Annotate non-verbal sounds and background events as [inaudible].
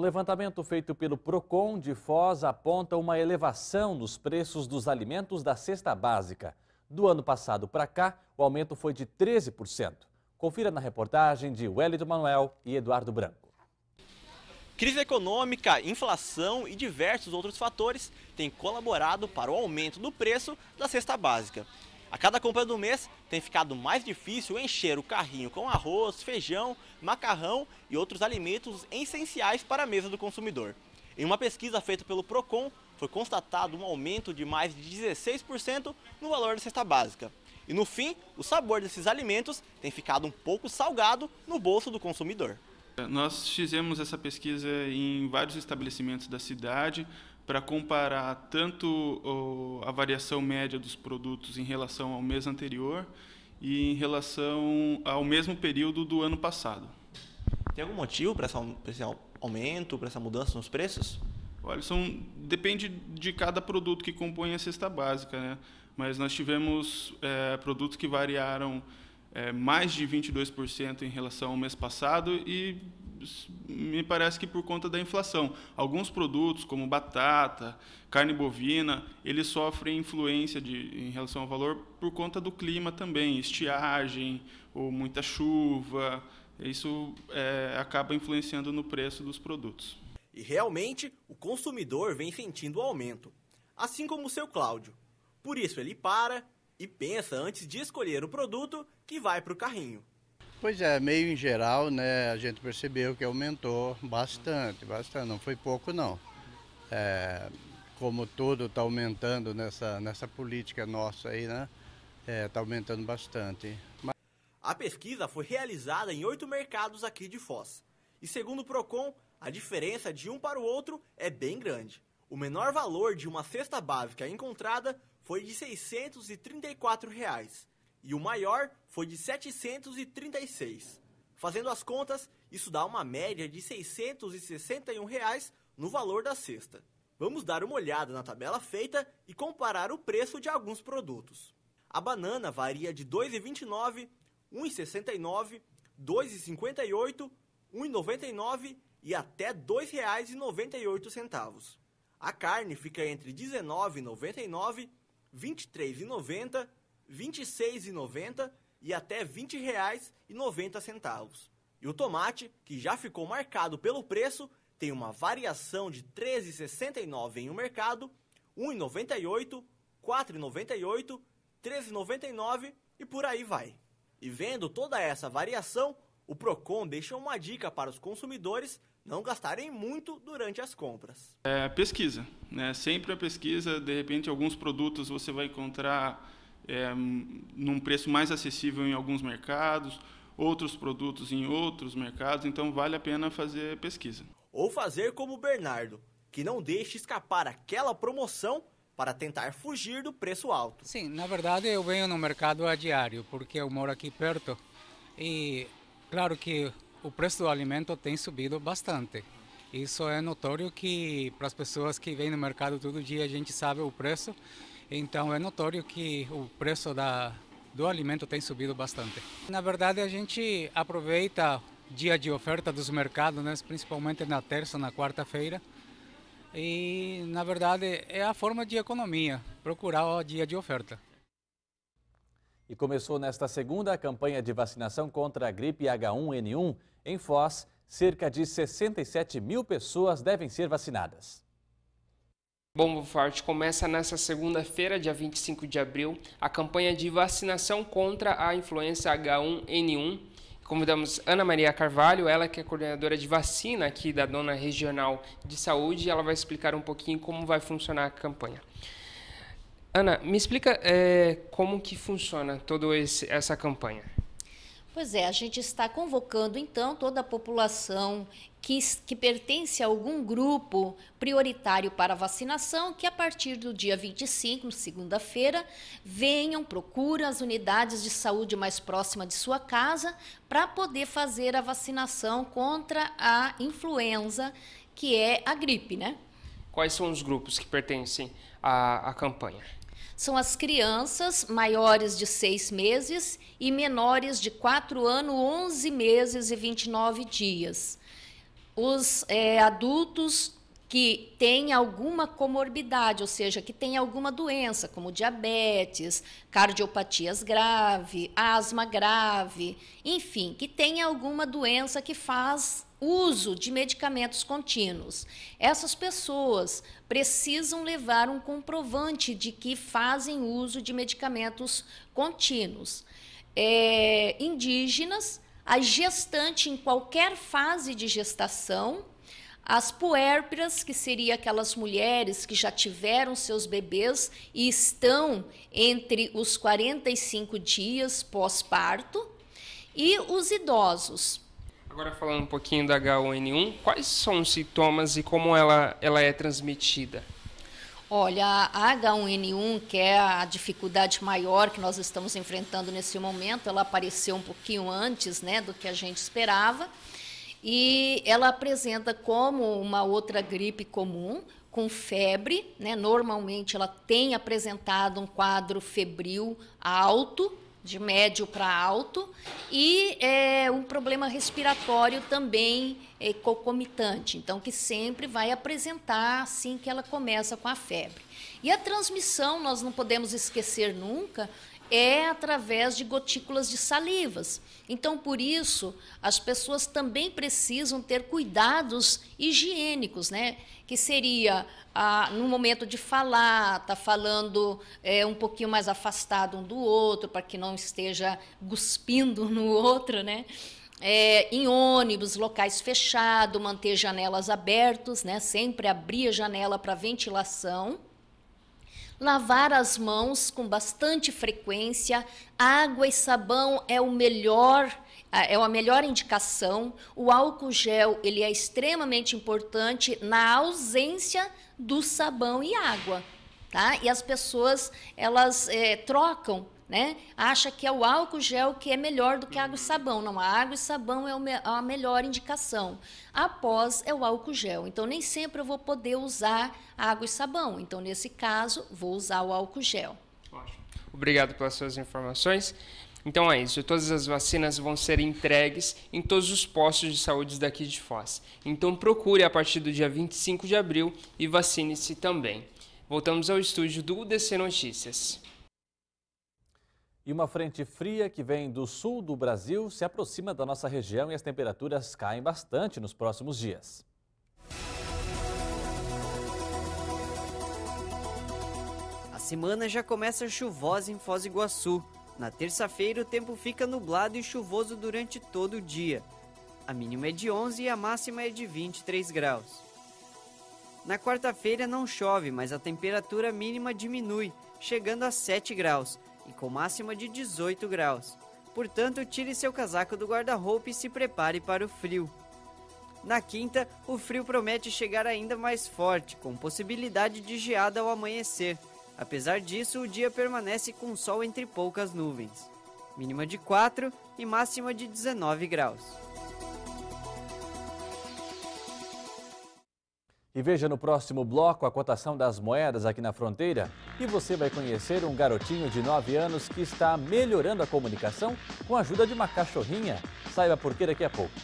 Um levantamento feito pelo Procon de Foz aponta uma elevação nos preços dos alimentos da cesta básica. Do ano passado para cá, o aumento foi de 13%. Confira na reportagem de Wellington Manuel e Eduardo Branco. Crise econômica, inflação e diversos outros fatores têm colaborado para o aumento do preço da cesta básica. A cada compra do mês tem ficado mais difícil encher o carrinho com arroz, feijão, macarrão e outros alimentos essenciais para a mesa do consumidor. Em uma pesquisa feita pelo Procon, foi constatado um aumento de mais de 16% no valor da cesta básica. E no fim, o sabor desses alimentos tem ficado um pouco salgado no bolso do consumidor. Nós fizemos essa pesquisa em vários estabelecimentos da cidade, para comparar tanto a variação média dos produtos em relação ao mês anterior e em relação ao mesmo período do ano passado. Tem algum motivo para esse aumento, para essa mudança nos preços? Olha, são, depende de cada produto que compõe a cesta básica, né? mas nós tivemos é, produtos que variaram é, mais de 22% em relação ao mês passado e me parece que por conta da inflação. Alguns produtos, como batata, carne bovina, eles sofrem influência de, em relação ao valor por conta do clima também, estiagem ou muita chuva. Isso é, acaba influenciando no preço dos produtos. E realmente, o consumidor vem sentindo o aumento, assim como o seu Cláudio. Por isso, ele para e pensa antes de escolher o produto que vai para o carrinho. Pois é, meio em geral, né, a gente percebeu que aumentou bastante, bastante, não foi pouco não. É, como tudo está aumentando nessa, nessa política nossa aí, né? Está é, tá aumentando bastante. Mas... A pesquisa foi realizada em oito mercados aqui de Foz. E segundo o PROCON, a diferença de um para o outro é bem grande. O menor valor de uma cesta básica encontrada foi de R$ 634. Reais, e o maior foi de 736. Fazendo as contas, isso dá uma média de R$ 661 reais no valor da cesta. Vamos dar uma olhada na tabela feita e comparar o preço de alguns produtos. A banana varia de 2,29, 1,69, 2,58, 1,99 e até R$ 2,98. A carne fica entre R$ 19,99, R$ 23,90 R$ 26,90 e até R$ 20,90. E o tomate, que já ficou marcado pelo preço, tem uma variação de R$ 13,69 em um mercado, R$ 1,98, R$ 4,98, R$ 13,99 e por aí vai. E vendo toda essa variação, o Procon deixa uma dica para os consumidores não gastarem muito durante as compras. É pesquisa, né? Sempre a pesquisa, de repente alguns produtos você vai encontrar é, num preço mais acessível em alguns mercados, outros produtos em outros mercados, então vale a pena fazer pesquisa. Ou fazer como o Bernardo, que não deixa escapar aquela promoção para tentar fugir do preço alto. Sim, na verdade eu venho no mercado a diário, porque eu moro aqui perto e claro que o preço do alimento tem subido bastante. Isso é notório que para as pessoas que vêm no mercado todo dia a gente sabe o preço então é notório que o preço da, do alimento tem subido bastante. Na verdade, a gente aproveita dia de oferta dos mercados, né, principalmente na terça, na quarta-feira. E, na verdade, é a forma de economia, procurar o dia de oferta. E começou nesta segunda a campanha de vacinação contra a gripe H1N1. Em Foz, cerca de 67 mil pessoas devem ser vacinadas. Bombo Forte começa nesta segunda-feira, dia 25 de abril, a campanha de vacinação contra a influenza H1N1. Convidamos Ana Maria Carvalho, ela que é coordenadora de vacina aqui da Dona Regional de Saúde, e ela vai explicar um pouquinho como vai funcionar a campanha. Ana, me explica é, como que funciona toda essa campanha. Pois é, a gente está convocando então toda a população que, que, pertence a algum grupo prioritário para vacinação, que a partir do dia 25, segunda-feira, venham, procurem as unidades de saúde mais próxima de sua casa para poder fazer a vacinação contra a influenza, que é a gripe, né? Quais são os grupos que pertencem à, à campanha? São as crianças maiores de seis meses e menores de quatro anos, 11 meses e 29 dias. Os é, adultos que têm alguma comorbidade, ou seja, que têm alguma doença, como diabetes, cardiopatias grave, asma grave, enfim, que tem alguma doença que faz uso de medicamentos contínuos. Essas pessoas precisam levar um comprovante de que fazem uso de medicamentos contínuos. É, indígenas, a gestante em qualquer fase de gestação, as puérperas, que seria aquelas mulheres que já tiveram seus bebês e estão entre os 45 dias pós-parto, e os idosos. Agora falando um pouquinho da H1N1, quais são os sintomas e como ela, ela é transmitida? Olha, a H1N1, que é a dificuldade maior que nós estamos enfrentando nesse momento, ela apareceu um pouquinho antes né, do que a gente esperava. E ela apresenta como uma outra gripe comum, com febre, né? Normalmente ela tem apresentado um quadro febril alto, de médio para alto, e é, um problema respiratório também é, concomitante, então que sempre vai apresentar assim que ela começa com a febre. E a transmissão, nós não podemos esquecer nunca, é através de gotículas de salivas. Então, por isso, as pessoas também precisam ter cuidados higiênicos, né? Que seria ah, no momento de falar, tá falando é, um pouquinho mais afastado um do outro, para que não esteja cuspindo no [laughs] outro, né? É, em ônibus, locais fechados, manter janelas abertas, né? sempre abrir a janela para ventilação lavar as mãos com bastante frequência. Água e sabão é o melhor ah, é a melhor indicação. O álcool gel ele é extremamente importante na ausência do sabão e água, tá? E as pessoas elas é, trocam né? Acha que é o álcool gel que é melhor do que a água e uhum. sabão. Não, a água e sabão é a melhor indicação. Após é o álcool gel. Então nem sempre eu vou poder usar água e sabão. Então nesse caso, vou usar o álcool gel. Ótimo. Obrigado pelas suas informações. Então é isso, todas as vacinas vão ser entregues em todos os postos de saúde daqui de Foz. Então procure a partir do dia 25 de abril e vacine-se também. Voltamos ao estúdio do UDC Notícias. E uma frente fria que vem do sul do Brasil se aproxima da nossa região e as temperaturas caem bastante nos próximos dias. A semana já começa chuvosa em Foz do Iguaçu. Na terça-feira, o tempo fica nublado e chuvoso durante todo o dia. A mínima é de 11 e a máxima é de 23 graus. Na quarta-feira não chove, mas a temperatura mínima diminui, chegando a 7 graus e com máxima de 18 graus. Portanto, tire seu casaco do guarda-roupa e se prepare para o frio. Na quinta, o frio promete chegar ainda mais forte, com possibilidade de geada ao amanhecer. Apesar disso, o dia permanece com sol entre poucas nuvens. Mínima de 4 e máxima de 19 graus. E veja no próximo bloco a cotação das moedas aqui na fronteira e você vai conhecer um garotinho de 9 anos que está melhorando a comunicação com a ajuda de uma cachorrinha. Saiba por que daqui a pouco.